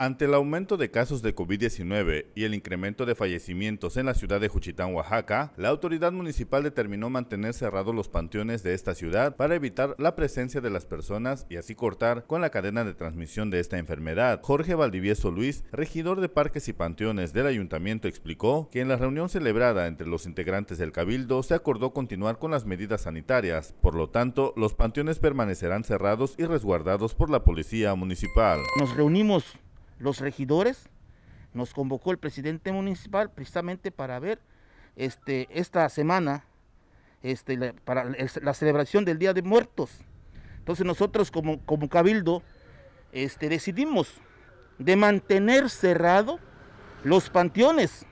Ante el aumento de casos de COVID-19 y el incremento de fallecimientos en la ciudad de Juchitán, Oaxaca, la autoridad municipal determinó mantener cerrados los panteones de esta ciudad para evitar la presencia de las personas y así cortar con la cadena de transmisión de esta enfermedad. Jorge Valdivieso Luis, regidor de Parques y Panteones del ayuntamiento, explicó que en la reunión celebrada entre los integrantes del cabildo se acordó continuar con las medidas sanitarias, por lo tanto, los panteones permanecerán cerrados y resguardados por la policía municipal. Nos reunimos los regidores, nos convocó el presidente municipal precisamente para ver este, esta semana este, para la celebración del Día de Muertos. Entonces nosotros como, como cabildo este, decidimos de mantener cerrado los panteones,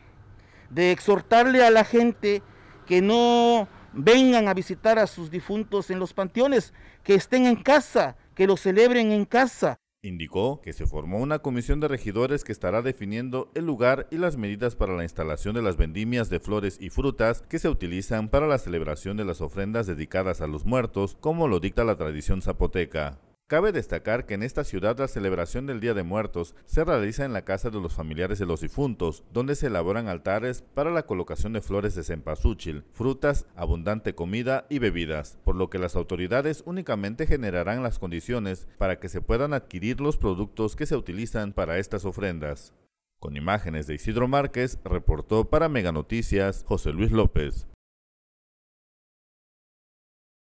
de exhortarle a la gente que no vengan a visitar a sus difuntos en los panteones, que estén en casa, que lo celebren en casa. Indicó que se formó una comisión de regidores que estará definiendo el lugar y las medidas para la instalación de las vendimias de flores y frutas que se utilizan para la celebración de las ofrendas dedicadas a los muertos, como lo dicta la tradición zapoteca. Cabe destacar que en esta ciudad la celebración del Día de Muertos se realiza en la casa de los familiares de los difuntos, donde se elaboran altares para la colocación de flores de cempasúchil, frutas, abundante comida y bebidas, por lo que las autoridades únicamente generarán las condiciones para que se puedan adquirir los productos que se utilizan para estas ofrendas. Con imágenes de Isidro Márquez, reportó para Noticias José Luis López.